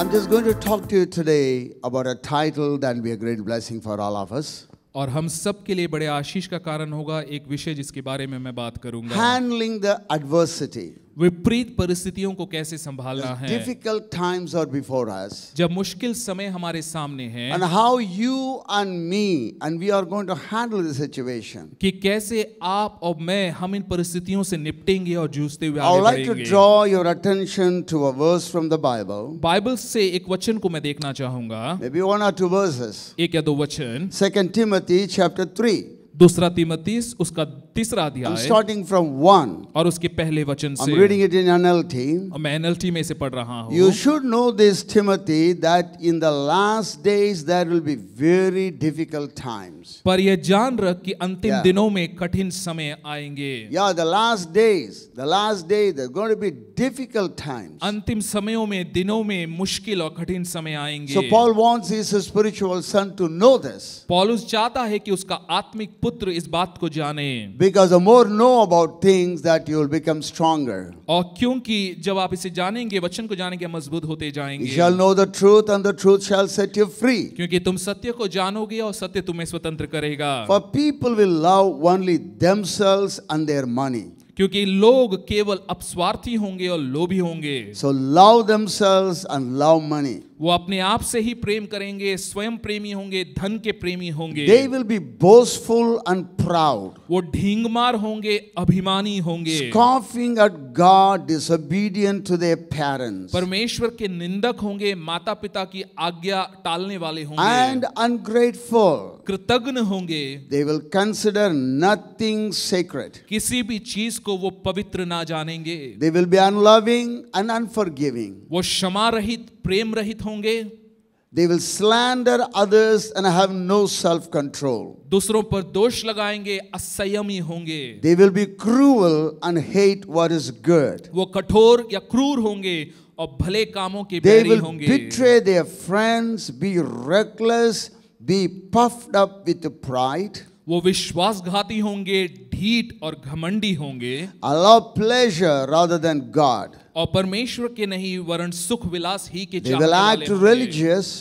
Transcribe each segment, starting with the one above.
I'm just going to talk to you today about a title that will be a great blessing for all of us. और हम सब के लिए बड़े आशीष का कारण होगा एक विषय जिसके बारे में मैं बात करूंगा Handling the adversity. विपरीत परिस्थितियों को कैसे संभालना है difficult times are before us जब मुश्किल समय हमारे सामने हैं and how you and me and we are going to handle the situation कि कैसे आप और मैं हम इन परिस्थितियों से निपटेंगे और जूझते हुए आगे बढ़ेंगे I like to draw your attention to a verse from the Bible Bible से एक वचन को मैं देखना चाहूंगा may be one or two verses एक या दो वचन सेकंड टिमोथी चैप्टर 3 दूसरा तिमतीस उसका तीसरा अध्याय स्टार्टिंग फ्रॉम वन और उसके पहले वचन से I'm reading it in मैं NLT में से पढ़ रहा हूँ you should know this that in the last days there will be very difficult times पर यह जान रख कि अंतिम yeah. दिनों में कठिन समय आएंगे या the last days the last day there be difficult times अंतिम समयों में दिनों में मुश्किल और कठिन समय आएंगे Paul wants his spiritual son to know this पॉलस चाहता है कि उसका आत्मिक पुत्र इस बात को जाने Because the more know about things that you will become stronger. और क्योंकि जब आप इसे जानेंगे वचन को जानेंगे मजबूत होते जाएंगे. You shall know the truth and the truth shall set you free. क्योंकि तुम सत्य को जानोगे और सत्य तुम्हें स्वतंत्र करेगा. For people will love only themselves and their money. क्योंकि लोग केवल अपस्वार्थी होंगे और लोभी होंगे. So love themselves and love money. वो अपने आप से ही प्रेम करेंगे स्वयं प्रेमी होंगे धन के प्रेमी होंगे they will be boastful and proud वो ढींगमार होंगे अभिमानी होंगे scoffing at God disobedient to their parents परमेश्वर के निंदक होंगे माता-पिता की आज्ञा टालने वाले होंगे एंड अनग्रेटफुल कृतज्ञ होंगे they will consider nothing sacred किसी भी चीज को वो पवित्र ना जानेंगे they will be unloving and unforgiving वो क्षमा रहित प्रेम रहित होंगे they will slander others and have no self control दूसरों पर दोष लगाएंगे असयमी होंगे they will be cruel and hate what is good वो कठोर या क्रूर होंगे और भले कामों के they will betray their friends be reckless B puffed up with pride वो विश्वासघाती होंगे ढीठ और घमंडी होंगे a love pleasure rather than God और परमेश्वर के नहीं वरण सुख विलास ही के रिलीजियस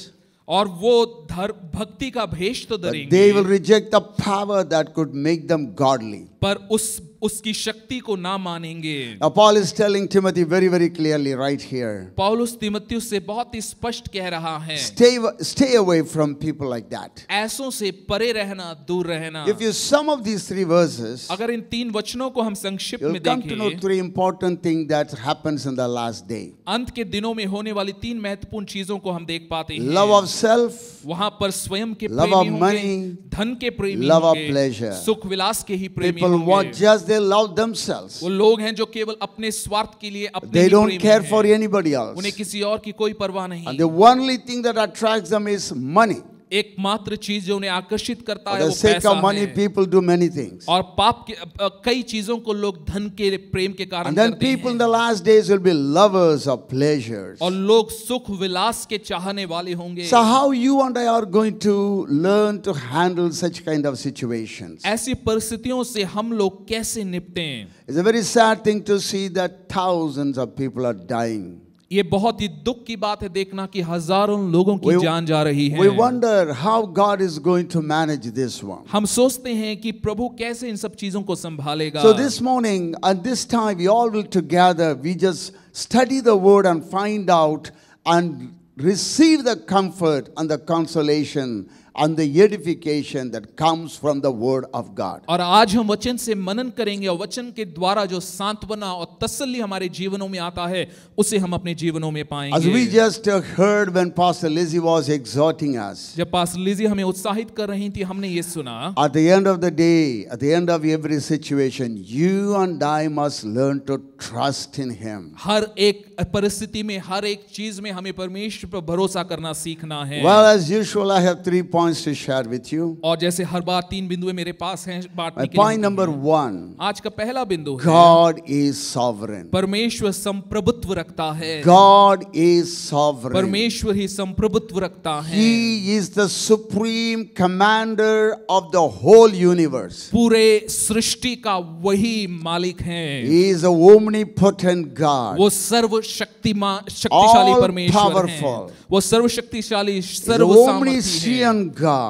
और वो धर्म भक्ति का भेष तो धरेंगे they will reject the power that could make them godly पर उस उसकी शक्ति को ना मानेंगे Paul is telling Timothy very very clearly right here Paul उस तिमोथी से बहुत ही स्पष्ट कह रहा है stay stay away from people like that ऐसों से परे रहना दूर रहना if you sum of these three verses अगर इन तीन वचनों को हम संक्षिप्त में देखें you come to know three important thing that happens in the last day अंत के दिनों में होने वाली तीन महत्वपूर्ण चीजों को हम देख पाते हैं लव ऑफ सेल्फ वहां पर स्वयं के प्रेमी लव मनी धन के प्रेमी लव ऑफ प्लेजर सुख विलास के ही प्रेमी and what just they love themselves वो लोग हैं जो केवल अपने स्वार्थ के लिए अपने they don't care for anybody else उन्हें किसी और की कोई परवाह नहीं and the only thing that attracts them is money एकमात्र चीज जो उन्हें आकर्षित करता है वो पैसा of money, है। people do many things. और पाप के कई चीजों को लोग धन के प्रेम के कारण And then करते people हैं। in the last days will be lovers of pleasures. और लोग सुख विलास के चाहने वाले होंगे So how you and I are going to learn to handle such kind of situations? ऐसी परिस्थितियों से हम लोग कैसे निपटें? It's a very sad thing to see that thousands of people are dying. ये बहुत ही दुख की बात है देखना कि हजारों लोगों की we, जान जा रही है wonder how God is going to manage this one. हम सोचते हैं कि प्रभु कैसे इन सब चीजों को संभालेगा so this morning at this time we all will together we just study the word and find out and receive the comfort and the consolation and the edification that comes from the word of God. और आज हम वचन से मनन करेंगे और वचन के द्वारा जो सांत्वना और तसल्ली हमारे जीवनों में आता है उसे हम अपने जीवनों में पाएंगे. As we just uh, heard when Pastor Lizzie was exhorting us. जब पास्टर लिजी हमें उत्साहित कर रही थी हमने ये सुना. At the end of the day, at the end of every situation, you and I must learn to trust in him. हर एक परिस्थिति में हर एक चीज में हमें परमेश्वर पर भरोसा करना सीखना है well, as usual, I have three points to share with you. और जैसे हर बार तीन बिंदु मेरे पास हैं बांटने के पॉइंट नंबर वन आज का पहला बिंदु गॉड इज सॉवरेन परमेश्वर संप्रभुत्व रखता है गॉड इज सॉवरेन परमेश्वर ही संप्रभुत्व रखता है he is the supreme commander of the whole universe पूरे सृष्टि का वही मालिक है he is a omnipotent God वो सर्व सर्वशक्तिमान शक्तिशाली परमेश्वर हैं वो सर्वशक्तिशाली सर्वसामर्थी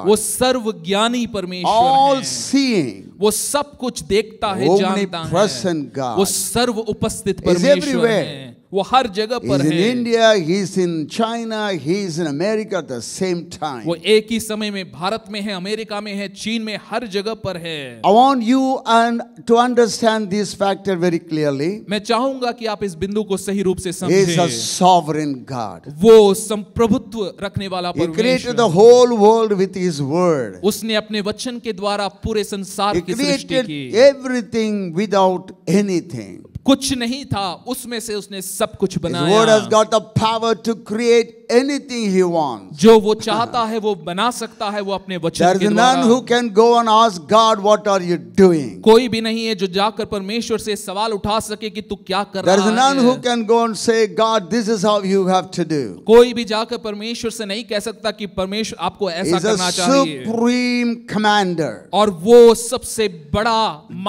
वो सर्वज्ञानी परमेश्वर ऑल सीइंग वो सब कुछ देखता है जानता है वो सर्व उपस्थित परमेश्वर है वो हर जगह पर है India he is in China he is in America the same time वो एक ही समय में भारत में है अमेरिका में है चीन में हर जगह पर है I want you and to understand this factor very clearly मैं चाहूंगा कि आप इस बिंदु को सही रूप से समझें इज अ सॉवरेन गॉड वो संप्रभुत्व रखने वाला परमेश्वर created the whole world with his word उसने अपने वचन के द्वारा पूरे संसार की सृष्टि की एवरीथिंग विदाउट एनीथिंग कुछ नहीं था उसमें से उसने सब कुछ बनाया पावर टू क्रिएट एनीथिंग जो वो चाहता है वो बना सकता है वो अपने कोई भी नहीं है जो जाकर परमेश्वर से सवाल उठा सके कि तू क्या कर रहा है. कोई भी जाकर परमेश्वर से नहीं कह सकता कि परमेश्वर आपको ऐसा करना चाहिए. सुप्रीम कमांडर और वो सबसे बड़ा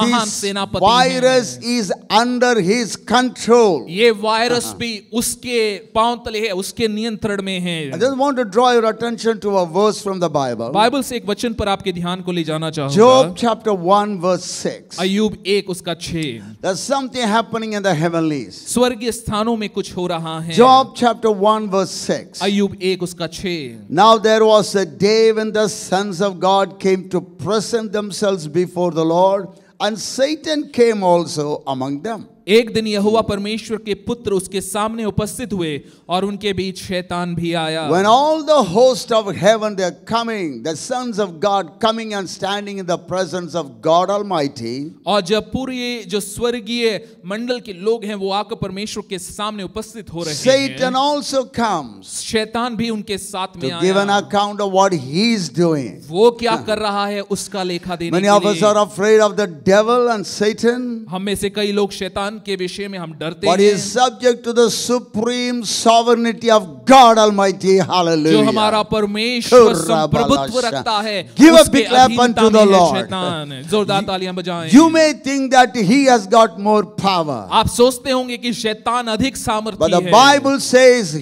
महान सेनापति virus is under his control ye virus bhi uske paon tale hai uske niyantran mein i just want to draw your attention to a verse from the bible bible se ek vachan par aapke dhyan ko le jana chahunga job chapter 1 verse 6 ayub 1 uska 6 there's something happening in the heavenlies स्वर्गीय स्थानों में कुछ हो रहा है job chapter 1 verse 6 अय्यूब 1 उसका 6 now there was a day when the sons of God came to present themselves before the Lord and Satan came also among them एक दिन यहुआ परमेश्वर के पुत्र उसके सामने उपस्थित हुए और उनके बीच शैतान भी आया When all the host of heaven they are coming the sons of God coming and standing in the presence of God Almighty और जब पूरे जो स्वर्गीय मंडल के लोग हैं वो आकर परमेश्वर के सामने उपस्थित हो रहे हैं Satan also comes शैतान भी उनके साथ में आया give an account of what he is doing वो क्या कर रहा है उसका लेखा देने Many of us are afraid of the devil and Satan हम में से कई लोग शैतान के विषय में हम डरते हैं। Is subject to the supreme of God जो हमारा परमेश्वर प्रभुत्व रखता है give a big the lord जोरदार you may think that he आप सोचते होंगे कि शैतान अधिक सामर्थ्य है। बाइबल सेज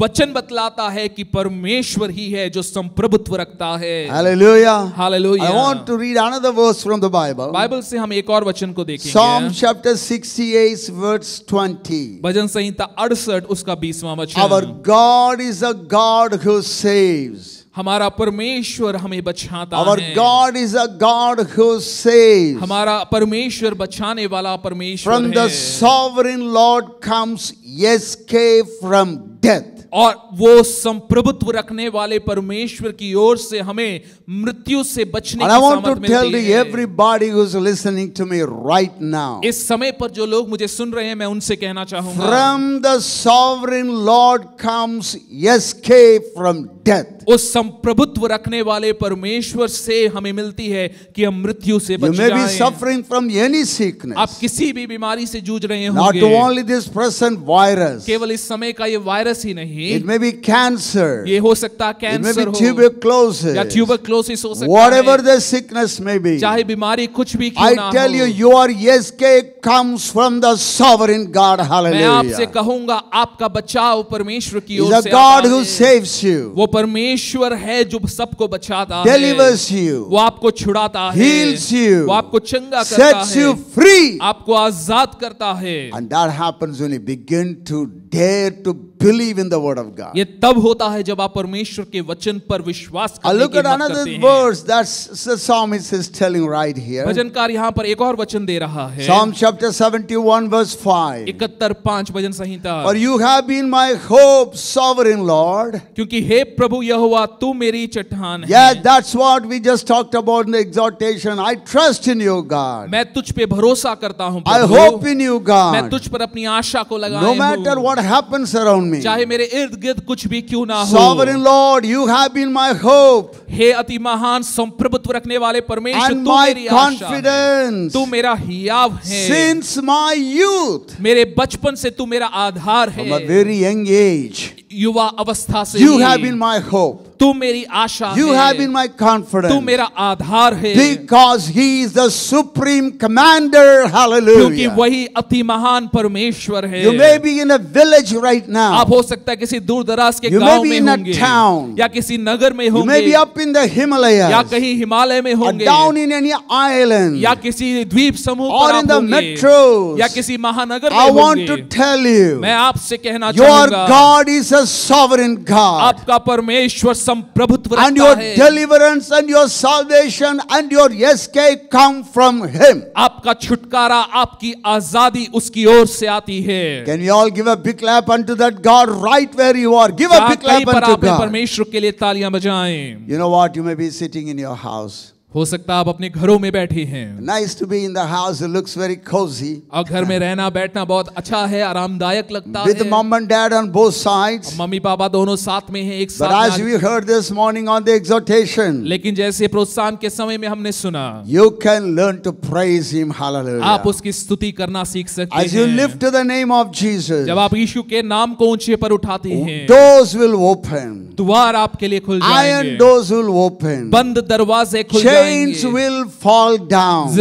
वचन बतलाता है कि परमेश्वर ही है जो संप्रभुत्व रखता है hallelujah hallelujah I want to read another verse from the Bible Bible से हम एक और वचन को देखेंगे Psalm chapter 68 verse 20 भजन संहिता 68 उसका 20वां वचन Our God is a God who saves हमारा परमेश्वर हमें बचाता Our है God is a God who saves हमारा परमेश्वर बचाने वाला परमेश्वर From है From the sovereign Lord comes escape from death और वो संप्रभुत्व रखने वाले परमेश्वर की ओर से हमें मृत्यु से बचने की सामर्थ्य मिलती है everybody who's listening to me right now इस समय पर जो लोग मुझे सुन रहे हैं मैं उनसे कहना चाहूंगा from the sovereign lord comes escape from death उस संप्रभुत्व रखने वाले परमेश्वर से हमें मिलती है कि हम मृत्यु से बच जाएं you may be suffering from any sickness आप किसी भी बीमारी से जूझ रहे होंगे not only this present virus केवल इस समय का ये वायरस ही नहीं नहीं इट मे बी कैंसर ये हो सकता है कैंसर हो ट्यूबरक्लोसिस या ट्यूबरक्लोसिस हो सकता है whatever the sickness may be चाहे बीमारी कुछ भी क्यों ना हो I tell you your yes के comes from the sovereign God hallelujah मैं आपसे कहूंगा आपका बचाव परमेश्वर की ओर से है the God who saves you वो परमेश्वर है जो सबको बचाता है डिलीवर्स यू वो आपको छुड़ाता है हील्स यू वो आपको चंगा करता है सेट्स यू फ्री आपको आजाद करता है and that happens when you begin to dare to believe in the word of God. ये तब होता है जब आप परमेश्वर के वचन पर विश्वास करने look की at another verse that's the psalmist is telling right here. भजनकार यहाँ पर एक और वचन दे रहा है Psalm chapter 71 verse 5. 71 5 bhajan Samhita For you have been my hope sovereign Lord. क्योंकि हे प्रभु यहोवा तू मेरी चट्टान है. Yes that's what we just talked about in the exhortation. I trust in you God. मैं तुझ पे भरोसा करता हूँ I hope in you God. मैं तुझ पर अपनी आशा को लगाए No matter what happens around me. चाहे मेरे इर्द गिर्द कुछ भी क्यों ना हो sovereign lord you have been my hope हे अति महान संप्रभुत्व रखने वाले परमेश्वर तू मेरी कॉन्फिडेंस तू मेरा हियाव है सिंस माय यूथ मेरे बचपन से तू मेरा आधार है वेरी यंग एज युवा अवस्था से you have been my hope तू मेरी आशा you have been my confidence तू मेरा आधार है because he is the supreme commander क्योंकि वही अति महान परमेश्वर है you may be in a village right now आप हो सकता है किसी दूर दराज के गांव में होंगे टाउन या किसी नगर में होंगे may be up in the Himalaya या कहीं हिमालय में होंगे डाउन इन एनी आइलैंड या किसी द्वीप समूह और इन द मेट्रो या किसी महानगर में I want to tell you मैं आपसे कहना चाहूंगा your God is a a sovereign God. आपका परमेश्वर संप्रभुत्व रखता है. And your deliverance and your salvation and your escape come from Him. आपका छुटकारा, आपकी आजादी उसकी ओर से आती है. Can we all give a big clap unto that God right where you are? Give a big clap unto God. परमेश्वर के लिए तालियां बजाएं. You know what? You may be sitting in your house. हो सकता है आप अपने घरों में बैठे हैं nice to be in the house looks very cosy और घर में रहना बैठना बहुत अच्छा है आरामदायक लगता With है mom and dad on both sides mummy papa दोनों साथ में हैं एक साथ But as we heard this morning on the exhortation लेकिन जैसे प्रोत्साहन के समय में हमने सुना you can learn to praise him hallelujah आप उसकी स्तुति करना सीख सकते हैं As you lift to the name of Jesus जब आप यीशु के नाम को ऊंचे पर उठाते हैं Doors विल ओपन द्वार आपके लिए खुल जाएंगे Iron doors will open बंद दरवाजे खुल जाएंगे जाएंगे will fall down.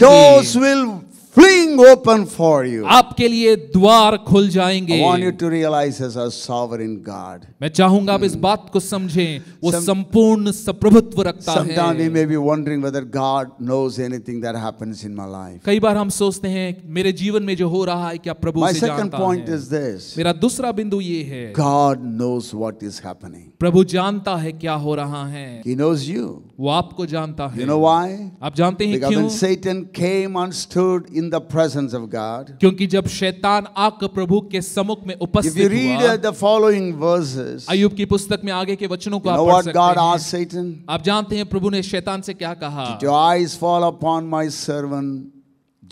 Those will fling open for you. आपके लिए द्वार खुल जाएंगे. I want you to realize as a sovereign God. मैं चाहूंगा आप इस बात को समझें वो संपूर्ण सप्रभुत्व रखता है. Sometimes we may be wondering whether God knows anything that happens in my life. कई बार हम सोचते हैं मेरे जीवन में जो हो रहा है क्या प्रभु से जानता है. My second point is this. मेरा दूसरा बिंदु ये है. God knows what is happening. प्रभु जानता है क्या हो रहा है. He knows you. वो आपको जानता है. You know why? आप जानते हैं क्यों? Because when Satan came and stood in in the presence of God. क्योंकि जब शैतान आकर प्रभु के सम्मुख में उपस्थित हुआ, If you read the following verses, Ayub की पुस्तक में आगे के वचनों को आप पढ़ सकते God asked Satan? आप जानते हैं प्रभु ने शैतान से क्या कहा? Did your eyes fall upon my servant?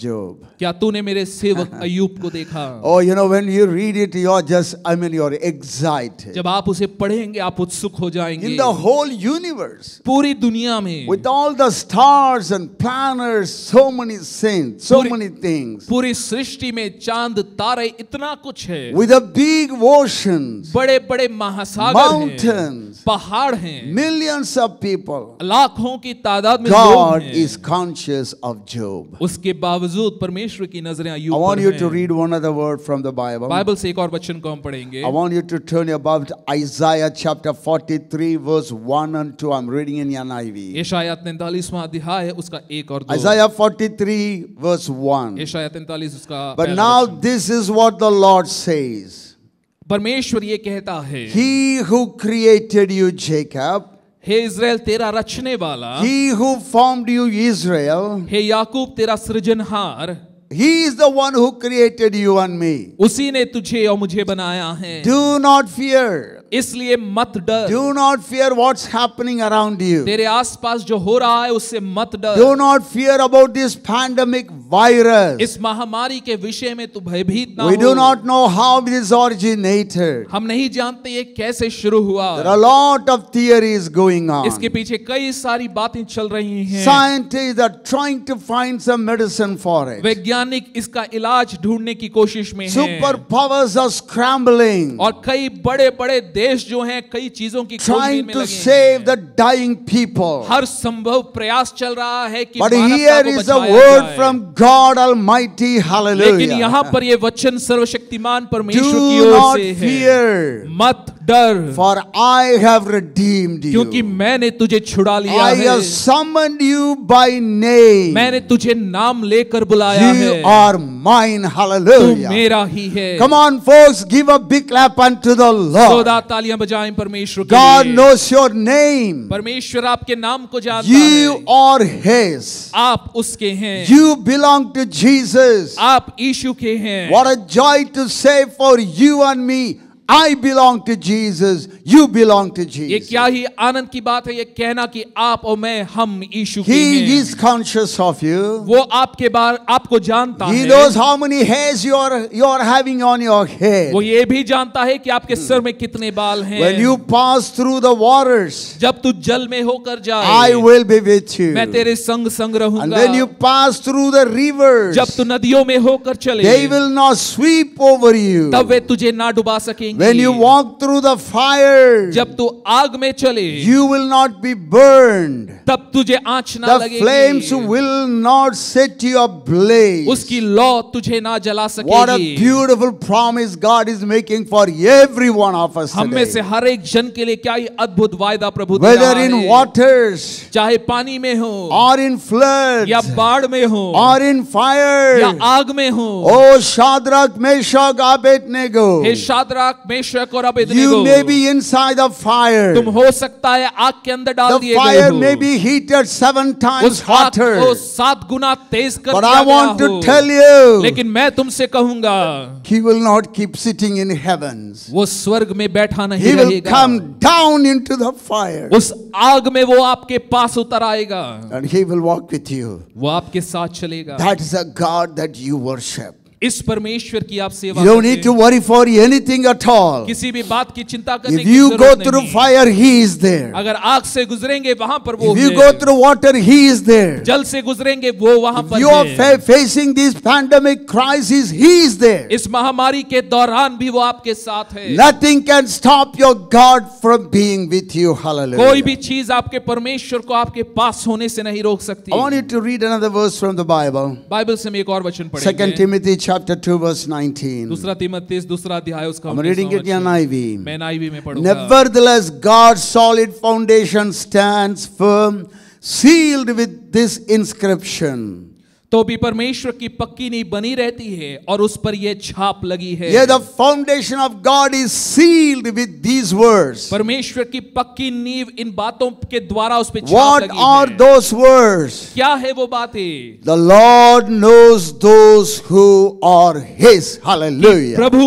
Job. क्या तूने मेरे सेवक अय्यूब को देखा? Oh, you know when you read it, you're just, I mean, you're excited. जब आप उसे पढ़ेंगे, आप उत्सुक हो जाएंगे. In the whole universe. पूरी दुनिया में. With all the stars and planets, so many things, so many things. पूरी सृष्टि में चांद, तारे इतना कुछ है. With the big oceans. बड़े-बड़े महासागर हैं. Mountains. पहाड़ हैं. Millions of people. लाखों की तादाद में लोग हैं. God is conscious of Job. उसके बावजूद I want you to read one other word from the Bible. Bible से एक और वचन को पढ़ेंगे I want you to turn about Isaiah chapter 43 verse 1 and 2. I'm reading in NIV. यशायाह 43वां अध्याय 1 Isaiah 43 verse 1. But now this is what the Lord says. परमेश्वर ये कहता है He who created you Jacob हे इज़राइल तेरा रचने वाला He who formed you Israel हे याकूब तेरा सृजनहार He is the one who created you and me उसी ने तुझे और मुझे बनाया है Do not fear इसलिए मत डर do not fear what's happening around you तेरे आसपास जो हो रहा है उससे मत डर do not fear about this pandemic virus इस महामारी के विषय में तू भयभीत ना We do not know how it is originated. हम नहीं जानते ये कैसे शुरू हुआ There are a lot of theories going इसके पीछे कई सारी बातें चल रही हैं scientist are trying to find some medicine for it वैज्ञानिक इसका इलाज ढूंढने की कोशिश में हैं Super powers are scrambling. और कई बड़े-बड़े देश जो हैं कई चीजों की to save the dying people हर संभव प्रयास चल रहा है कि But here is a word from God Almighty, Hallelujah. लेकिन यहाँ पर ये वचन सर्वशक्तिमान परमेश्वर की ओर से है। मत डर for I have redeemed you क्योंकि मैंने तुझे छुड़ा लिया I have summoned you by name मैंने तुझे नाम लेकर बुलाया है यू आर माइन हालेलुया तू मेरा ही है come on folks give a big clap unto the Lord जोरदार तालियां बजाएं परमेश्वर के God लिए knows your name परमेश्वर आपके नाम को जानता you है you are his आप उसके हैं you belong to Jesus आप यीशु के हैं what a joy to say for you and me I belong to Jesus you belong to जी ये क्या ही आनंद की बात है ये कहना कि आप और मैं हम यीशु ही कॉन्शियस ऑफ यू वो आपके बार आपको जानता he है he knows how many hairs you are you are having on वो ये भी जानता है कि आपके hmm. सर में कितने बाल हैं when you pass through the waters जब तू जल में होकर जाए I will be with you मैं तेरे संग संग रहूंगा you pass through the river जब तू नदियों में होकर चले will not sweep over you तब वे तुझे ना डुबा सकेंगे When you walk through the fire, जब तू आग में चले you will not be burned. तब तुझे आंच ना लगेगी. The flames will not set you ablaze. उसकी लौ तुझे ना जला सकेगी. What a beautiful promise God is making for every one of us हम में से हर एक जन के लिए क्या ही अद्भुत वायदा प्रभु दे है. Whether in waters, चाहे पानी में हो, or in flood, या बाढ़ में हो, or in fire, या आग में हो. ओ शाद्रक मेशक आबेदनेगो. हे Shadrach You may be inside of fire. तुम हो सकता है आग के अंदर डाल दिए गए हो. The fire may be heated seven times hotter. उस सात गुना तेज कर दिया गया But I want to tell you. लेकिन मैं तुमसे कहूंगा. He will not keep sitting in heavens. वो स्वर्ग में बैठा नहीं रहेगा. He will come down into the fire. उस आग में वो आपके पास उतर आएगा. And he will walk with you. वो आपके साथ चलेगा. That is a God that you worship. इस परमेश्वर की आप सेवा you need to worry for anything at all किसी भी बात की चिंता करने की you go through fire he is there अगर आग से गुजरेंगे वहां पर वो you go through water he is there जल से गुजरेंगे वो वहां पर you are facing this pandemic crisis he is there इस महामारी के दौरान भी वो आपके साथ है nothing can stop your God from being with you हल कोई भी चीज आपके परमेश्वर को आपके पास होने से नहीं रोक सकती I verse from the Bible Bible से हम एक और वचन पढ़ेंगे second Timothy chapter 2 verse 19. I'm reading it in NIV. Nevertheless God's solid foundation stands firm sealed with this inscription. तो भी परमेश्वर की पक्की नींव बनी रहती है और उस पर यह छाप लगी है ये the foundation of God is sealed with these words परमेश्वर की पक्की नींव इन बातों के द्वारा उस पर छाप लगी आर दोस वर्ड्स क्या है वो बातें the lord knows those who are his hallelujah प्रभु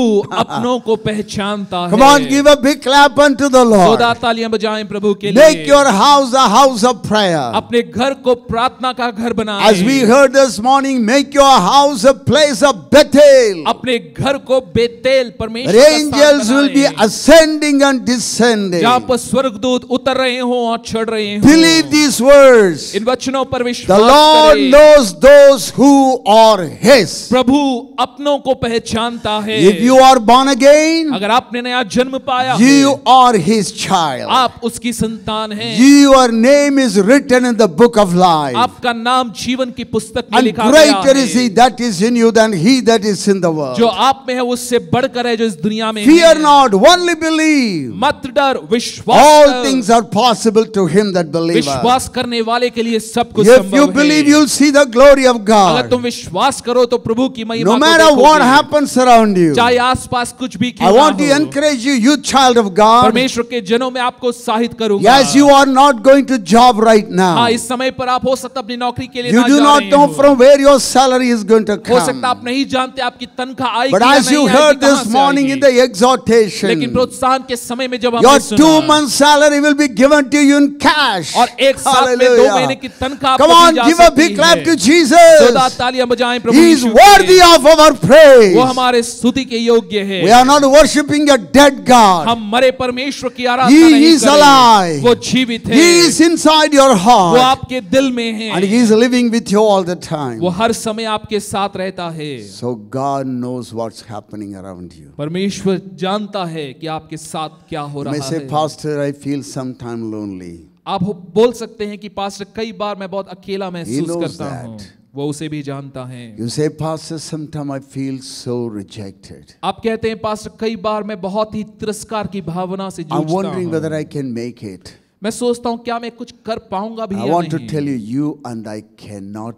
अपनों को पहचानता है come on give a big clap unto the lord खुदा तालियां बजाएं प्रभु के लिए make your house a house of prayer अपने घर को प्रार्थना का घर बनाएं as we heard this this morning, make your house a place of Bethel. अपने घर को बेतेल परमेश्वर का angels will be ascending and descending. जहाँ पर स्वर्गदूत उतर रहे हो और चढ़ रहे हो. Believe these words. इन वचनों पर विश्वास करें. The Lord knows those who are His. प्रभु अपनों को पहचानता है. If you are born again, अगर आपने नया जन्म पाया, you are His child. आप उसकी संतान हैं. Your name is written in the book of life. आपका नाम जीवन की पुस्तक में greater is he that is in you than he that is in the world जो आप में है उससे बढ़कर है जो इस दुनिया में fear not only believe मत डर विश्वास all things are possible to him that believes विश्वास करने वाले के लिए सब कुछ संभव है if you believe you'll see the glory of god अगर तुम विश्वास करो तो प्रभु की महिमा देखोगे. no matter what happens around you चाहे आसपास कुछ भी क्यों I want to encourage you you child of god परमेश्वर के जनों में आपको साहित करूंगा yes you are not going to job right now हां इस समय पर आप हो सकता अपनी नौकरी के लिए you do not know from where your salary is going to come. हो सकता आप नहीं जानते आपकी तनख्वाह आएगी But as you heard this morning in the exhortation, लेकिन प्रोत्साहन के समय में जब your two month salary will be given to you in cash. और एक साल में दो महीने की तनख्वाह Come on, give a big clap to Jesus. तालियां बजाएं प्रभु He is worthy of our praise. वो हमारे स्तुति के योग्य है. We are not worshiping a dead God. हम मरे परमेश्वर की आराधना नहीं He is alive. वो जीवित है. He is inside your heart. वो आपके दिल में है. And He is living with you all the time. time. वो हर समय आपके साथ रहता है. So God knows what's happening around you. परमेश्वर जानता है कि आपके साथ क्या हो रहा है. मैं pastor I feel sometime lonely. आप बोल सकते हैं कि पास्टर कई बार मैं बहुत अकेला महसूस करता हूं. वो उसे भी जानता है you say pastor some time I feel so rejected आप कहते हैं पास्टर कई बार मैं बहुत ही तिरस्कार की भावना से जूझता हूं I wondering whether I can make it मैं सोचता हूं क्या मैं कुछ कर पाऊंगा भी I to tell you you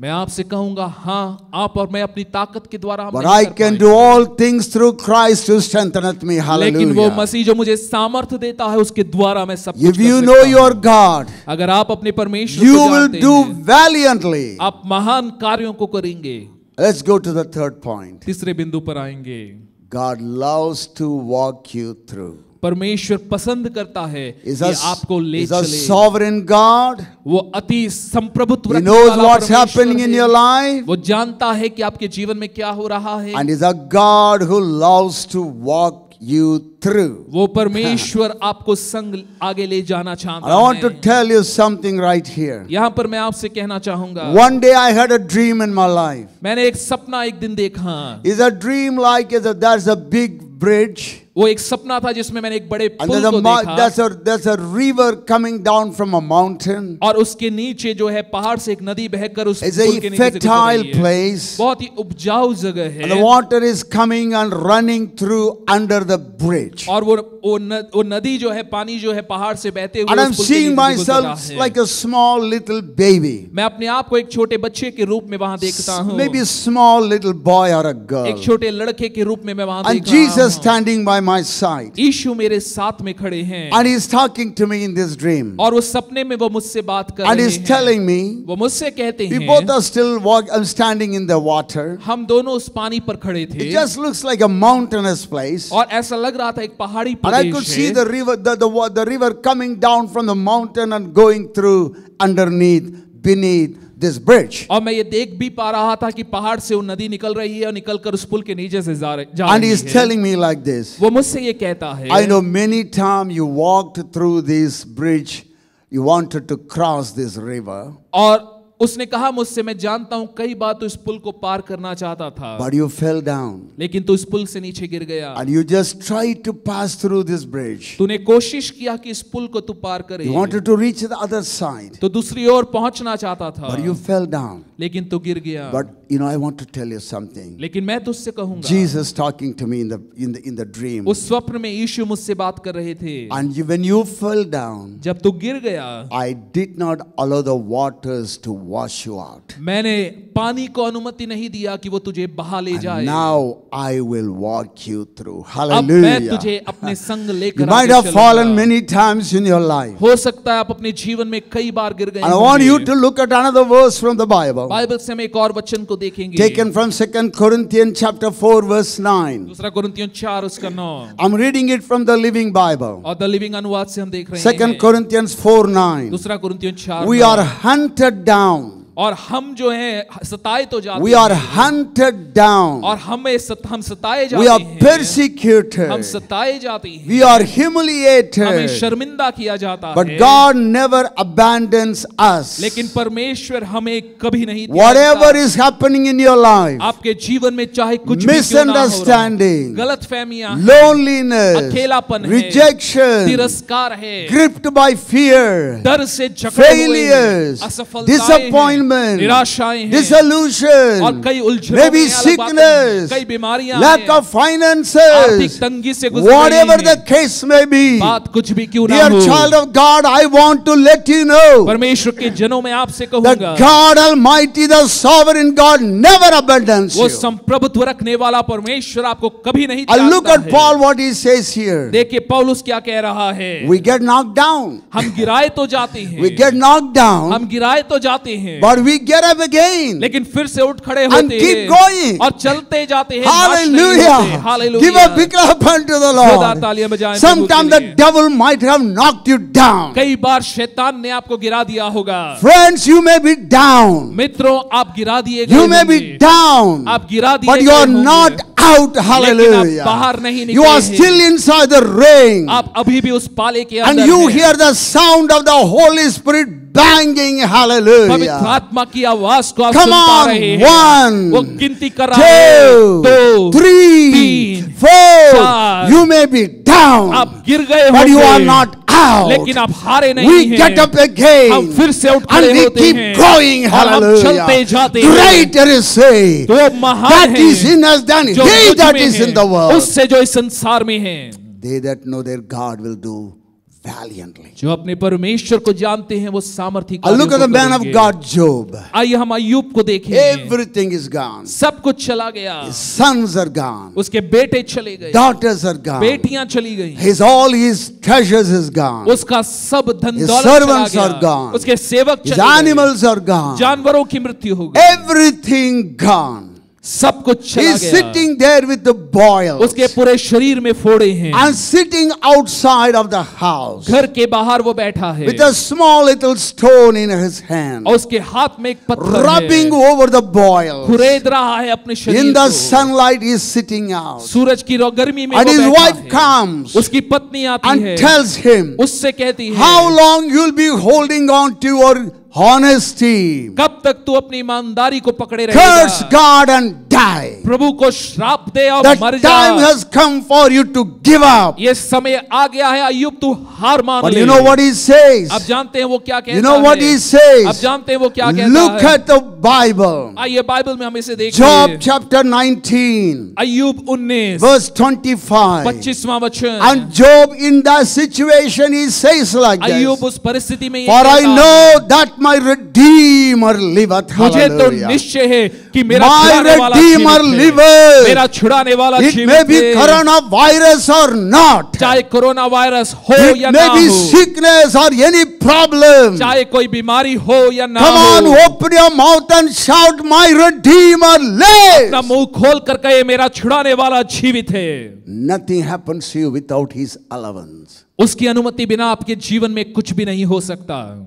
मैं आपसे कहूंगा हाँ आप और मैं अपनी ताकत के द्वारा लेकिन वो मसीह जो मुझे सामर्थ्य देता है उसके द्वारा मैं सब if you know your God अगर आप अपने परमेश्वर यू विल डू वैलियंटली आप महान कार्यों को करेंगे थर्ड पॉइंट तीसरे बिंदु पर आएंगे God love to walk you through परमेश्वर पसंद करता है is कि आपको ले is चले सॉवरेन गॉड वो अति संप्रभुत्व इन योर लाइफ वो जानता है कि आपके जीवन में क्या हो रहा है and is a God who loves to walk You through. वो परमेश्वर आपको संग आगे ले जाना चाहता है। I want to tell you something right here. यहाँ पर मैं आपसे कहना चाहूँगा। One day I had a dream in my life. मैंने एक सपना एक दिन देखा। Is a dream like is a there's a big bridge. वो एक सपना था जिसमें मैंने एक बड़े पुल को देखा there's a, there's a river coming down from a mountain और उसके नीचे जो है पहाड़ से एक नदी बहकर उस पुल के नीचे fertile place बहुत ही उपजाऊ जगह है and the water is coming and running through under the bridge और वो वो, न, वो नदी जो है पानी जो है पहाड़ से बहते हुए and I'm seeing myself like a small little baby मैं अपने आप को एक छोटे बच्चे के रूप में वहां देखता हूं maybe a small little boy or a girl एक छोटे लड़के के रूप में मैं वहां देखता हूं and Jesus standing by my side. मेरे साथ में खड़े हैं And he's talking to me in this dream. और वो सपने में वो मुझसे बात कर And he's telling me, वो मुझसे कहते we both are still walk, I'm standing in the water. हम दोनों उस पानी पर खड़े It just looks like a mountainous place. और ऐसा लग रहा था एक पहाड़ी And I could see the river, the, the, the river coming down from the mountain and going through underneath, beneath, this bridge. और मैं ये देख भी पा रहा था कि पहाड़ से वो नदी निकल रही है और निकलकर उस पुल के नीचे से जा रही है. And he is telling me like this. वो मुझसे ये कहता है. I know many time you walked through this bridge, you wanted to cross this river. और उसने कहा मुझसे मैं जानता हूं कई बार तो इस पुल को पार करना चाहता था बट यू फेल डाउन लेकिन तू इस पुल से नीचे गिर गया and you just try to pass through this bridge तूने कोशिश किया कि इस पुल को तू पार करे you wanted to reach the other side तो दूसरी ओर पहुंचना चाहता था बट यू फेल डाउन लेकिन तू गिर गया but you know, I want to tell you something. Jesus talking to me in the in the in the dream. उस स्वप्न में मुझसे बात कर रहे थे And you, when you fell down, जब गिर गया I did not allow the waters to wash you out. मैंने पानी को अनुमति नहीं दिया कि वो तुझे बहा ले जाए Now I will walk you through. Hallelujah. अब मैं तुझे अपने संग लेकर You might have fallen many times in your life. हो सकता है आप अपने जीवन में कई बार गिर गए I want you to look at another verse from the Bible. Bible से हम एक और वचन को taken from 2 corinthians chapter 4 verse 9 i'm reading it from the living bible oh, Second 2 corinthians 4 9 we are hunted down और हम जो हैं सताए तो जाते We are hunted down. और हमें सत, हम सताए जाते We are persecuted. हम सताए जाते हैं We are humiliated. हमें शर्मिंदा किया जाता But है but God never abandons us. लेकिन परमेश्वर हमें कभी नहीं Whatever is happening in your life. आपके जीवन में चाहे कुछ भी क्यों ना हो misunderstanding, गलत गलतफहमियां, loneliness, अकेलापन है, rejection, तिरस्कार है, gripped by fear, डर से जकड़े हुए failures, disappointment disappointment, disillusion, maybe sickness, lack of finances, whatever the case may be dear child of god i want to let you know that god almighty the sovereign god never abandons वो संप्रभुत्व रखने वाला परमेश्वर आपको कभी नहीं छोड़ता look at paul what he says here देखिए पौलुस क्या कह रहा है we get knocked down हम गिराए तो जाते हैं we get knocked down हम गिराए तो जाते हैं but और वी गेट अप अगेन लेकिन फिर से उठ खड़े होते हैं एंड कीप गोइंग और चलते जाते हैं hallelujah give a big clap to the lord खुदा तालियां बजाएं some time the devil might have knocked you down कई बार शैतान ने आपको गिरा दिया होगा friends you may be down मित्रों आप गिरा दिए गए यू मे बी डाउन आप गिरा दिए but you are not out. Hallelujah. You are still inside the ring. And you hear the sound of the Holy Spirit banging. Hallelujah. Come on, one, two, three, four. You may be down. But you are not out. We get up again. And we keep going. Hallelujah. हम चलते जाते हैं. Greater is he. तो That is in us than he that is in the world उससे जो इस संसार में हैं they that know their god will do valiantly जो अपने परमेश्वर को जानते हैं वो सामर्थी कार्य look at the man of god job आइए हम अय्यूब को देखें everything is gone सब कुछ चला गया his sons are gone उसके बेटे चले गए daughters are gone बेटियां चली गई his all his treasures is gone उसका सब धन दौलत servants are gone उसके सेवक चले गए animals are gone जानवरों की मृत्यु हो गई everything gone सब कुछ चला He's गया sitting there with the boils. उसके पूरे शरीर में फोड़े हैं and sitting outside of the house. घर के बाहर वो बैठा है with a small little stone in his hand. और उसके हाथ में एक पत्थर rubbing है over the boils. खुरेद रहा है अपने शरीर in the को. sunlight he is sitting out. सूरज की गर्मी में and his wife है. comes. उसकी पत्नी आती and है and tells him. उससे कहती है how long you'll be holding on to your honesty. कब तक तू अपनी ईमानदारी को पकड़े रहेगा? Curse God and die. प्रभु को श्राप दे और The मर जा time has come for you to give up. ये समय आ गया है अयुब तू हार मान But ले you know what he says. अब जानते हैं वो क्या कहता You know what he है अब says. जानते हैं वो क्या कहता Look है at the Bible. आइए बाइबल में हम इसे देखते Job हैं chapter 19, अयुब 19 verse 25. 25वां वचन And Job in that situation, he says like this. Ayub उस परिस्थिति में ये For I कहता, know that my Redeemer liveth. मुझे तो Hallelujah. निश्चय है कि मेरा My खिलाने वाला redeemer lives. मेरा छुड़ाने वाला It may be coronavirus or not. चाहे कोरोना वायरस हो It या ना हो. It may be sickness or any problem. चाहे कोई बीमारी हो या ना Come हो. Come on, open your mouth and shout, my redeemer lives. अपना मुंह खोल कर कहे मेरा छुड़ाने वाला जीवित है. Nothing happens to you without his allowance. उसकी अनुमति बिना आपके जीवन में कुछ भी नहीं हो सकता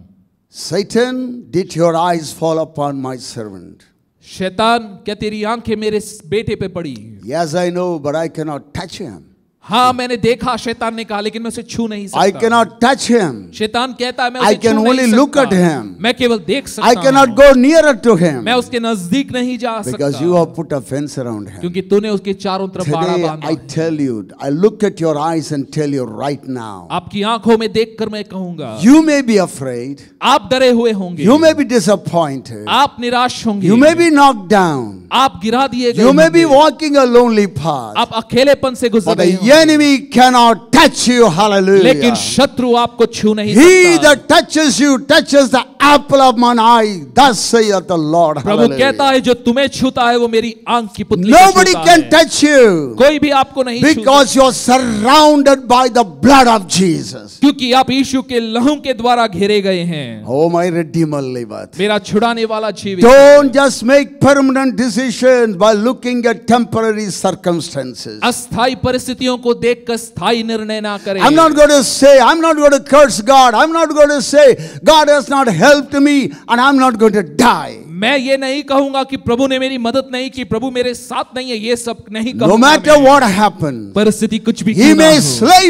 Satan, did your eyes fall upon my servant? शैतान क्या तेरी आंखें मेरे बेटे पे पड़ी Yes, I know, but I cannot touch him. हाँ मैंने देखा शैतान ने कहा लेकिन मैं उसे छू नहीं सकता आई cannot नॉट him. शैतान कहता है मैं I can only look at him. मैं केवल देख सकता हूँ। I cannot go nearer to him. मैं उसके नजदीक नहीं जा सकता Because you have put a fence around him. क्योंकि तूने उसके चारों तरफ बाड़ा बांधा I tell you, I look at your eyes and tell you right now. आपकी आंखों में देखकर मैं कहूंगा You may be afraid. आप डरे हुए होंगे You may be disappointed. आप निराश होंगे You may be knocked down. आप गिरा दिए गए You may be walking a lonely path. आप अकेलेपन से गुजर रहे enemy cannot touch you. Hallelujah. He that touches you touches the apple of my eye. Thus saith the Lord. प्रभु कहता है जो तुम्हें छूता है वो मेरी आंख की पुतली Nobody can touch you. कोई भी आपको नहीं Because you are surrounded by the blood of Jesus. क्योंकि आप यीशु के लहू के द्वारा घेरे गए हैं. Oh my redeemer livet. मेरा छुड़ाने वाला जीवित. Don't just make permanent decisions by looking at temporary circumstances. अस्थाई परिस्थितियों को देखकर स्थायी निर्णय ना करें. I'm not going to say I'm not going to curse God. I'm not going to say God has not helped help to me, and I'm not going to die. मैं ये नहीं कहूंगा कि प्रभु ने मेरी मदद नहीं की प्रभु मेरे साथ नहीं है ये सब नहीं कहूंगा no what happen, परिस्थिति कुछ भी he may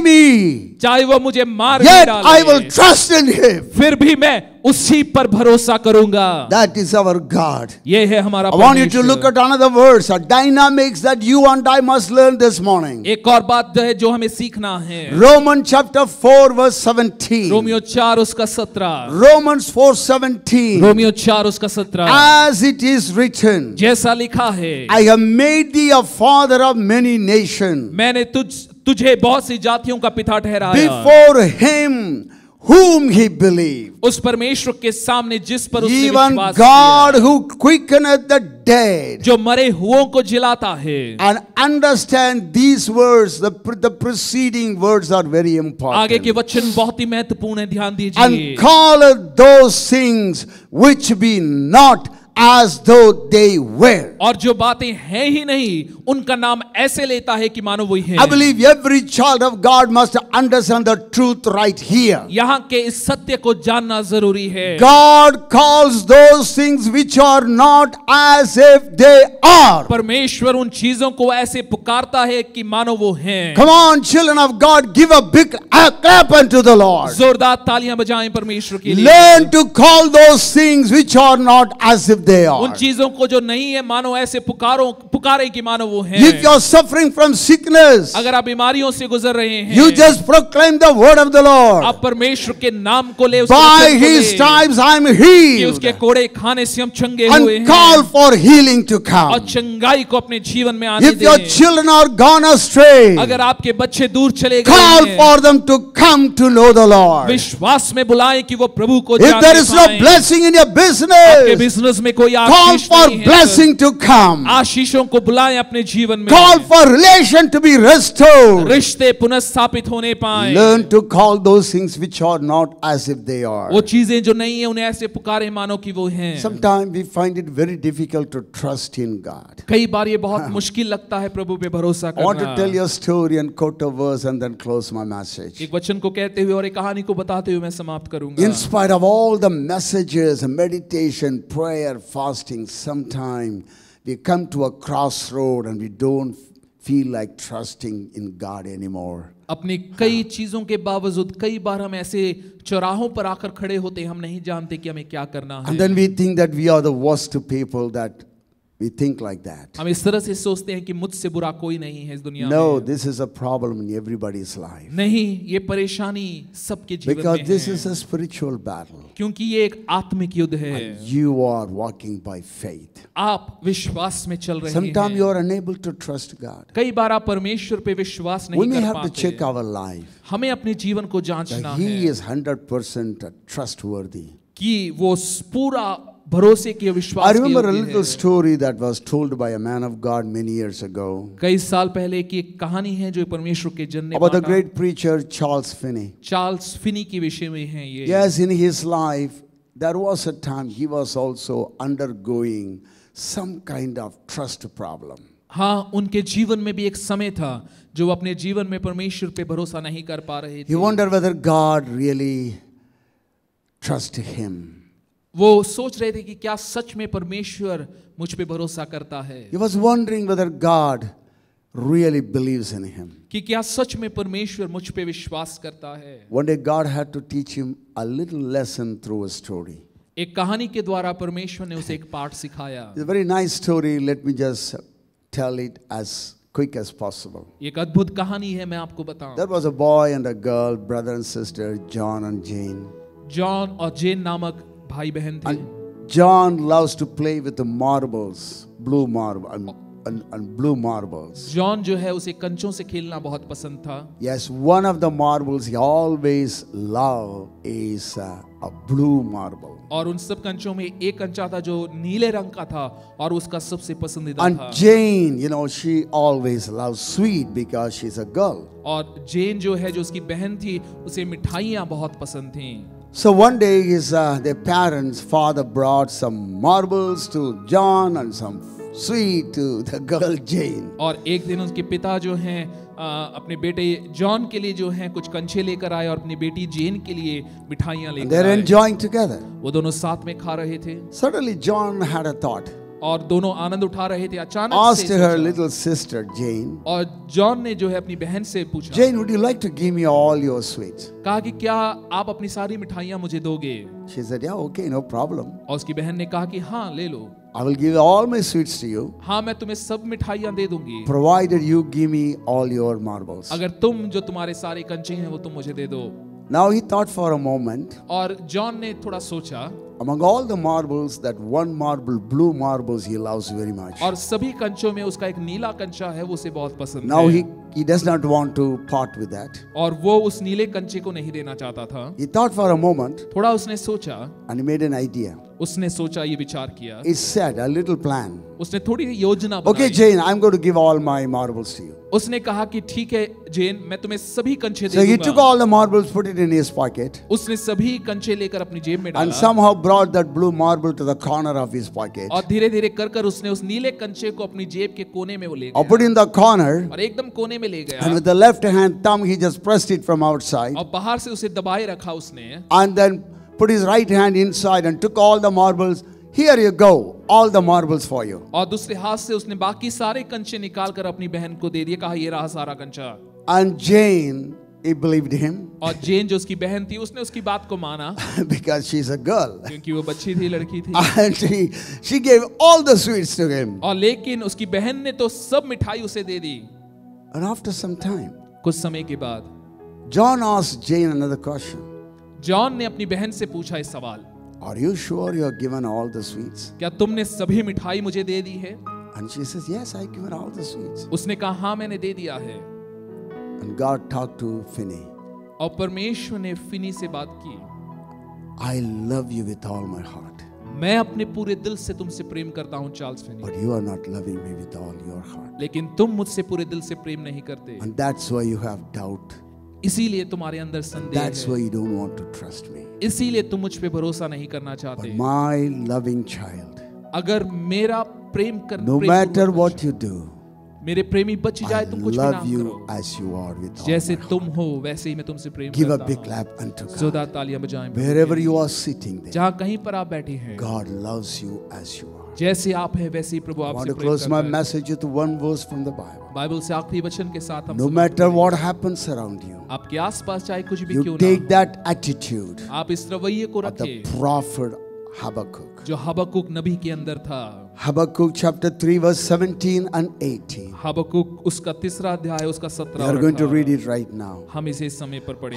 me, चाहे वो मुझे मार yet I will trust in फिर भी मैं उसी पर भरोसा करूंगा दैट इज अवर गॉड ये है हमारा won't you to look at another words dynamics that you and I must learn this morning एक और बात है जो हमें सीखना है Roman chapter four verse seventeen रोमियो चार उसका सत्रह रोमन फोर सेवनटीन रोमियो चार उसका सत्रह As it is written, जैसा लिखा है I have made thee a father of many nations. मैंने तुझ तुझे बहुत सी जातियों का पिता ठहराया. Before him whom he believed. उस परमेश्वर के सामने जिस पर उसने Even विश्वास God किया, who quickeneth the dead. जो मरे हुओं को जिलाता है. And understand these words. The the preceding words are very important. आगे के वचन बहुत ही महत्वपूर्ण हैं ध्यान दीजिए. And call those things which be not as though they were. और जो बातें हैं ही नहीं उनका नाम ऐसे लेता है कि मानो वही हैं. I believe every child of God must understand the truth right here. यहाँ के इस सत्य को जानना जरूरी है. God calls those things which are not as if they are. परमेश्वर उन चीजों को ऐसे पुकारता है कि मानो वो हैं. Come on, children of God, give a big clap unto the Lord. जोरदार तालियां बजाएं परमेश्वर के लिए. Learn to call those things which are not as if they are. उन चीजों को जो नहीं है मानो ऐसे पुकारो पुकारे कि मानो वो हैं. If you are suffering from sickness, अगर आप बीमारियों से गुजर रहे हैं, you just proclaim the word of the Lord. आप परमेश्वर के नाम को ले By His stripes I am healed. कि उसके कोड़े खाने से हम चंगे हुए हैं. And call for healing to come. और चंगाई को अपने जीवन में आने दें. If your children are gone astray, अगर आपके बच्चे दूर चले गए हैं, call for them to come to know the Lord. विश्वास में बुलाएं कि वो प्रभु को जाने पाएं. If there is no blessing in your business, आपके बिजनेस में Call for blessing to come. Call for relation to be restored. Learn to call those things which are not as if they are. Sometimes we find it very difficult to trust in God. I want to tell you a story and quote a verse and then close my message. In spite of all the messages, meditation, prayer, fasting, sometime we come to a crossroad and we don't feel like trusting in God anymore. अपनी कई चीजों के बावजूद कई बार हम ऐसे चौराहों पर आकर खड़े होते हम नहीं जानते कि हमें क्या करना है And then we think that we are the worst people that We think like that. हम इस तरह से सोचते हैं कि मुझसे बुरा कोई नहीं है इस दुनिया no, में. No, this is a problem in everybody's life. नहीं, ये परेशानी सबके जीवन Because में है. Because this is a spiritual battle. क्योंकि ये एक आत्मिक युद्ध है. And you are walking by faith. आप विश्वास में चल रहे Sometime हैं. Sometimes you are unable to trust God. कई बार आप परमेश्वर पे विश्वास नहीं कर पाते. We have to check our life. हमें अपने जीवन को जांचना है. He is 100% trustworthy. कि वो पूरा भरोसे के विश्वास I remember a story that was told by a man of God many years ago कई साल पहले की एक कहानी है जो परमेश्वर के जन ने about the great preacher Charles Finney Charles Finney के विषय में है ये yes in his life there was a time he was also undergoing some kind of trust problem हाँ उनके जीवन में भी एक समय था जो अपने जीवन में परमेश्वर पे भरोसा नहीं कर पा रहे थे he wonder whether God really trust him वो सोच रहे थे कि क्या सच में परमेश्वर मुझ पे भरोसा करता है He was wondering whether God really believes in him. कि क्या सच में परमेश्वर मुझ पे विश्वास करता है One day God had to teach him a little lesson through a story. एक कहानी के द्वारा परमेश्वर ने उसे एक पाठ सिखाया It's a very nice story. Let me just tell it as quick as possible. एक अद्भुत कहानी है मैं आपको बताऊं. There was a boy and a girl, brother and sister, John and Jane. John और जेन नामक भाई बहन थे John loves to play with the marbles blue marble and and blue marbles John जो है उसे कंचों से खेलना बहुत पसंद था yes one of the marbles he always love is a blue marble और उन सब कंचों में एक कंचा था जो नीले रंग का था और उसका सबसे पसंदीदा था Jane you know she always love sweet because she is a girl और जेन जो है जो उसकी बहन थी उसे मिठाइयां बहुत पसंद थी So one day, his, uh, their parents' father brought some marbles to John and some sweet to the girl Jane. और एक दिन उनके पिता जो हैं अपने बेटे जॉन के लिए जो हैं कुछ कंचे लेकर आए और अपनी बेटी जेन के लिए मिठाइयाँ लेकर आए। They're enjoying together. वो दोनों साथ में खा रहे थे. Suddenly John had a thought. और दोनों आनंद उठा रहे थे अचानक asked से her little sister Jane और जॉन ने जो है अपनी बहन से पूछा Jane would you like to give me all your sweets कहा कि क्या आप अपनी सारी मिठाइयां मुझे दोगे she said yeah okay no problem और उसकी बहन ने कहा कि हां ले लो I will give all my sweets to you. हाँ मैं तुम्हें सब मिठाइयाँ दे दूंगी. Provided you give me all your marbles. अगर तुम जो तुम्हारे सारे कंचे हैं वो तुम मुझे दे दो. Now he thought for a moment. और जॉन ने थोड़ा सोचा. among all the marbles that one marble blue marbles he loves very much और सभी कंचों में उसका एक नीला कंचा है वो उसे बहुत पसंद now he he does not want to part with that और वो उस नीले कंचे को नहीं देना चाहता था he thought for a moment थोड़ा usne socha and he made an idea usne socha ये विचार किया he said a little plan उसने थोड़ी योजना बनाई okay Jane I'm going to give all my marbles to you उसने कहा कि ठीक है जेन मैं तुम्हें सभी कंचे so दे दूंगा so he took all the marbles put it in his pocket उसने सभी कंचे लेकर अपनी जेब में डाला and somehow brought that blue marble to the corner of his pocket. और धीरे-धीरे कर कर उसने उस नीले कंचे को अपनी जेब के कोने में वो ले गया. Put in the corner. और एकदम कोने में ले गया. And with the left hand thumb he just pressed it from outside. और बाहर से उसे दबाए रखा उसने. And then put his right hand inside and took all the marbles. Here you go, all the marbles for you. और दूसरे हाथ से उसने बाकी सारे कंचे निकाल कर अपनी बहन को दे दिए कहा ये रहा सारा कंचा. And Jane He believed him. और जेन जो उसकी बहन थी उसने उसकी बात को माना because she's a girl. क्योंकि वो बच्ची थी लड़की थी And she, she gave all the sweets to him. और लेकिन उसकी बहन ने तो सब मिठाई उसे दे दी And after some time, कुछ समय के बाद John asked Jane another question. John ने अपनी बहन से पूछा इस सवाल Are you sure you have given all the sweets? क्या तुमने सभी मिठाई मुझे दे दी है And she says, yes, I given all the sweets. उसने कहा हाँ मैंने दे दिया है And God talked to Finney. और परमेश्वर ने फिनी से बात की I love you with all my heart. मैं अपने पूरे दिल से तुमसे प्रेम करता हूं Charles Finney but you are not loving me with all your heart लेकिन तुम मुझसे पूरे दिल से प्रेम नहीं करते and that's why you have doubt इसीलिए तुम्हारे अंदर संदेह है. That's why you don't want to trust me. इसीलिए तुम मुझ पे भरोसा नहीं करना चाहते But my loving child, अगर मेरा प्रेम कर No matter what you do, मेरे प्रेमी बच जाए तुम कुछ love you as you are with जैसे तुम हो वैसे ही मैं तुमसे प्रेम करता हूं give a big clap unto God जोरदार तालियां बजाएं wherever you are sitting there जहां कहीं पर आप बैठे हैं God loves you as you are जैसे आप हैं वैसे ही प्रभु आपसे प्रेम करता है close my message with one verse from the Bible Bible से आखिरी वचन के साथ हम no matter what happens around you आपके आसपास चाहे कुछ भी क्यों ना टेक दैट एटीट्यूड आप इस रवैये को रखिए द प्रॉफिट हबकुक जो हबकुक नबी के अंदर था Habakkuk chapter 3 verse 17 and 18. Habakkuk uska tisra अध्याय uska We are going to read it right now.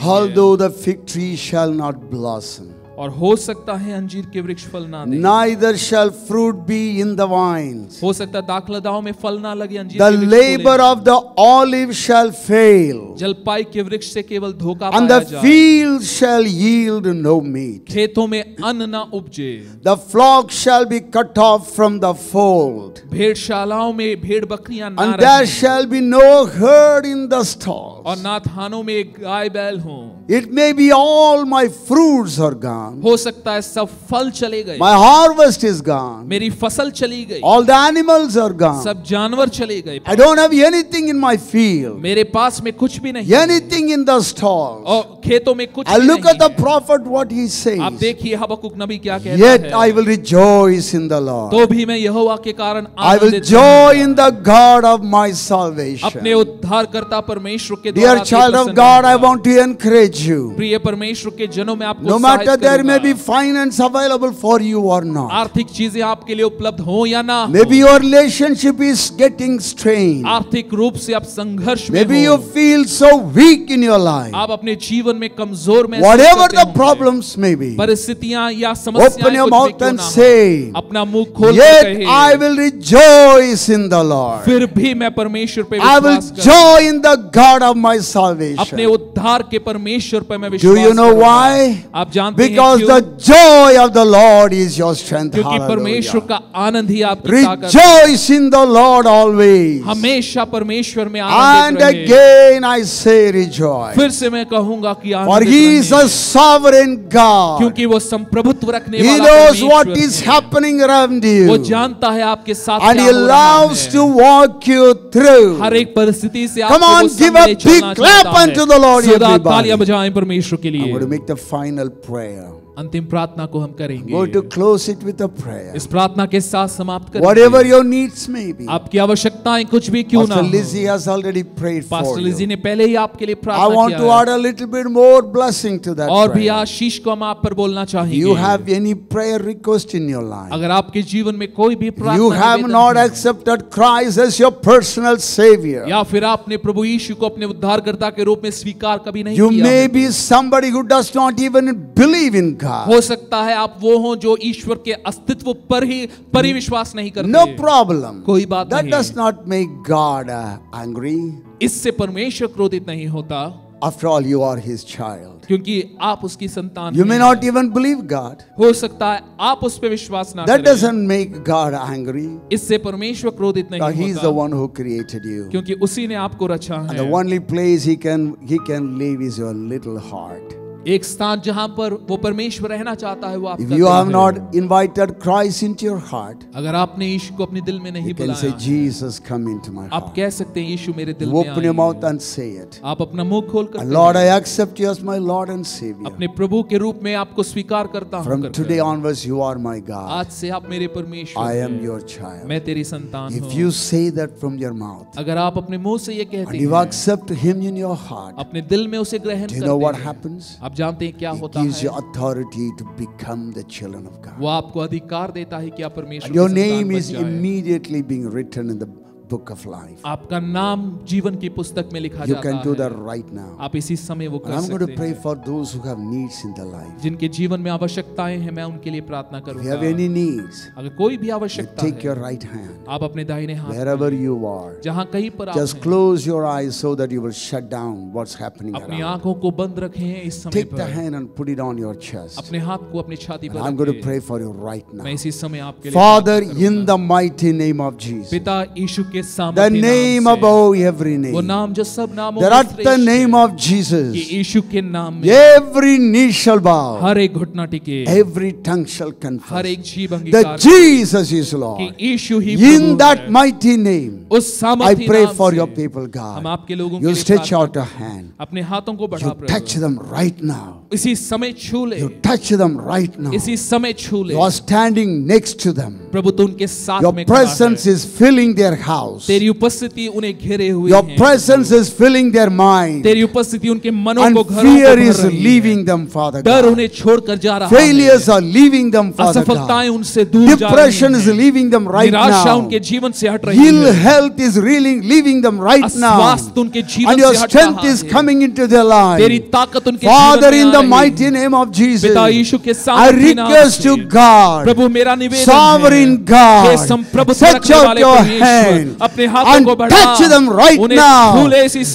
Although the fig tree shall not blossom. और हो सकता है अंजीर के वृक्ष फल ना दे neither shall fruit be in the vines हो सकता है दाखलताओं में फल ना लगे अंजीर the labor of the olive shall fail जलपाई के वृक्ष से केवल धोखा and the field shall yield no meat खेतों में अन्न ना उपजे the flock shall be cut off from the fold भेड़शालाओं में भेड़ बकरियां ना and there shall be no herd in the stalls और ना थानों में गाय बैल हों It may be all my fruits are gone. हो सकता है सब फल चले गए. My harvest is gone. मेरी फसल चली गई. All the animals are gone. सब जानवर चले गए. I don't have anything in my field. मेरे पास में कुछ भी नहीं. Anything in the stalls. और खेतों में कुछ And look at the prophet what he says. आप देखिए हबकुक नबी क्या कहता Yet है। I will rejoice in the Lord. तो भी मैं यहोवा के कारण I will joy in the God of my salvation. अपने उद्धारकर्ता परमेश्वर के Dear child of God, I want to encourage you. प्रिय परमेश्वर के जनों में आपको No matter there may be finance available for you or not. आर्थिक चीजें आपके लिए उपलब्ध हो या ना Maybe your relationship is getting strained. आर्थिक रूप से आप संघर्ष में Maybe you feel so weak in your life. आप अपने जीवन जीवन में कमजोर में whatever the problems may be परिस्थितियां या समस्याएं open your mouth and say अपना मुंह खोल yet कहे, I will rejoice in the Lord फिर भी मैं परमेश्वर पे I will joy in the God of my salvation अपने उद्धार के परमेश्वर पे मैं विश्वास do you know why आप जानते because the joy of the Lord is your strength क्योंकि परमेश्वर का आनंद ही आपकी ताकत rejoice in the Lord always हमेशा परमेश्वर में आनंदित रहिए and again I say rejoice फिर से मैं कहूंगा की For he is a sovereign God. क्योंकि वो संप्रभुत्व रखने he knows what is happening around you. वो जानता है आपके साथ And he loves to walk you through. हर एक परिस्थिति से Come on, give a big clap unto the Lord everybody. तालियां बजाएं परमेश्वर के लिए. I'm going to make the final prayer. अंतिम प्रार्थना को हम करेंगे to close it with a prayer. इस प्रार्थना के साथ समाप्त करेंगे Whatever your needs may be. आपकी आवश्यकताएं कुछ भी क्यों ना हो ने पहले ही आपके लिए प्रार्थना किया I want to add a little bit more blessing to that और भी आशीष को हम आप पर बोलना चाहेंगे you have any prayer request in your life अगर आपके जीवन में कोई भी प्रार्थना you have not accepted Christ as your personal saviour या फिर आपने प्रभु यीशु को अपने उद्धारकर्ता के रूप में स्वीकार कभी नहीं you किया you may be somebody who does not even believe in god हो सकता है आप वो हो जो ईश्वर के अस्तित्व पर ही पर ही hmm. विश्वास नहीं करते नो no प्रॉब्लम कोई बात नहीं that does not make God angry इससे परमेश्वर क्रोधित नहीं होता After all, you are his child. क्योंकि आप उसकी संतान You may not even believe God. हो सकता है आप उस पर विश्वास ना That does doesn't make God angry. इससे परमेश्वर क्रोधित नहीं God, he is the one who created you. क्योंकि उसी ने आपको रचा And the only place he can he can live is your little heart. एक स्थान जहां पर वो परमेश्वर रहना चाहता है वो आपका you have not invited Christ into your heart अगर आपने यीशु को अपने दिल में नहीं बुलाया से जीसस कम इनटू माय आप कह सकते हैं यीशु मेरे दिल में आए open your mouth and say it आप अपना मुंह खोल कर Lord I accept you as my Lord and saviour अपने प्रभु के रूप में आपको स्वीकार करता हूं from today onwards you are my God आज से आप मेरे परमेश्वर आई एम योर चाइल्ड मैं तेरी संतान हूं if you say that from your mouth अगर आप अपने मुंह से ये कहते हैं you accept him in your heart अपने दिल में उसे ग्रहण करते हैं यू नो व्हाट हैपेंस आप आप जानते हैं gives है authority to become the children of God. your name is immediately being written in the book of life. आपका नाम जीवन की पुस्तक में लिखा you जाता है। You can do that right now. आप इसी समय वो कर सकते हैं। I'm going to pray for those who have needs in their life. जिनके जीवन में आवश्यकताएं हैं मैं उनके लिए प्रार्थना करूंगा। If you have any needs, अगर कोई भी आवश्यकता है, take your right hand. आप अपने दाहिने हाथ wherever you are. जहां कहीं पर आप Just close your eyes so that you will shut down what's happening अपनी आंखों को बंद रखें इस समय पर. Take the hand and put it on your chest. अपने हाथ को अपनी छाती पर I'm going to pray for you right now. मैं इसी समय आपके लिए Father in the mighty name of Jesus. पिता यीशु के the name above every name there oh, at the name of Jesus every knee shall bow every tongue shall confess The Jesus is Lord in that mighty name I pray for your people God you stretch out a hand you touch them right now you touch them right now you are standing next to them your presence is filling their house house. Your presence is filling their mind. And उपस्थिति उनके मनों को घरों fear is leaving them, Father God. Failures are leaving them, Father God. Depression is leaving them right now. Ill health is really leaving them right now. And your strength is coming into their life. Father, in the mighty name of Jesus, I request you, God, Sovereign God, stretch out your hand अपने हाथों को बढ़ा touch them right now.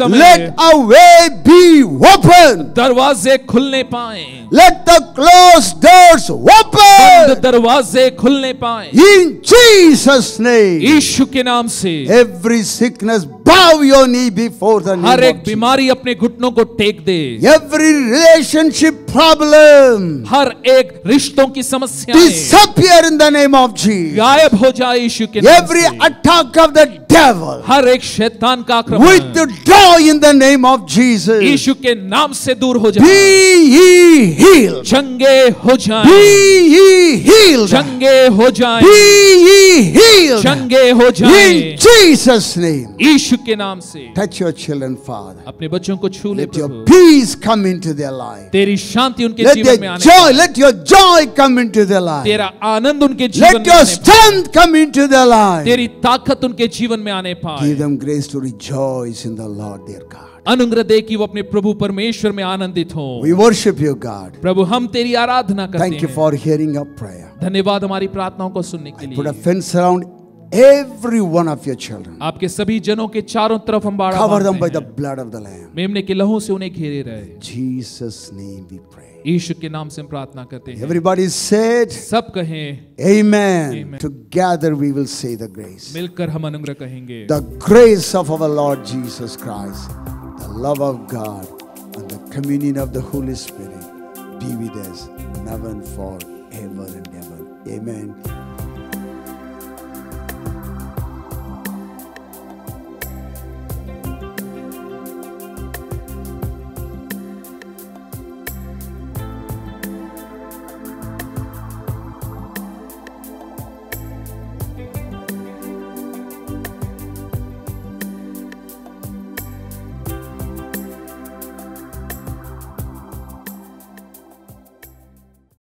Let our way be open. दरवाजे खुलने पाए Let the closed doors open. दरवाजे खुलने पाए In Jesus name. यीशु के नाम से Every sickness bow your knee before the name of एक बीमारी अपने घुटनों को टेक दे every relationship problem हर एक रिश्तों की समस्या disappear in the name of Jesus गायब हो जाए यीशु के नाम every attack of the devil हर एक शैतान का आक्रमण withdraw in the name of Jesus यीशु के नाम से दूर हो जाए be ye healed चंगे हो जाए be ye healed चंगे हो जाए be ye healed चंगे हो जाए in Jesus name यीशु के नाम से टच योर चिल्ड्रन फादर अपने बच्चों को छू ले प्रभु let your peace come into their life तेरी शांति उनके let जीवन में आने joy let your joy come into their life तेरा आनंद उनके जीवन let में your strength come into their life तेरी ताकत उनके जीवन में आने पाए give them grace to rejoice in the Lord their God अनुग्रह दे कि वो अपने प्रभु परमेश्वर में आनंदित हो वी वर्शिप यू गॉड प्रभु हम तेरी आराधना करते हैं thank you for hearing our prayer धन्यवाद हमारी प्रार्थनाओं को सुनने के लिए. Put a fence around every one of your children आपके सभी जनों के चारों तरफ हम बाड़ा cover them by the blood of the lamb मेमने के लहू से उन्हें घेरे रहे Jesus name we pray यीशु के नाम से हम प्रार्थना करते हैं everybody said सब कहें amen, amen. together we will say the grace मिलकर हम अनुग्रह कहेंगे the grace of our lord jesus christ the love of god and the communion of the holy spirit be with us now and forever and ever amen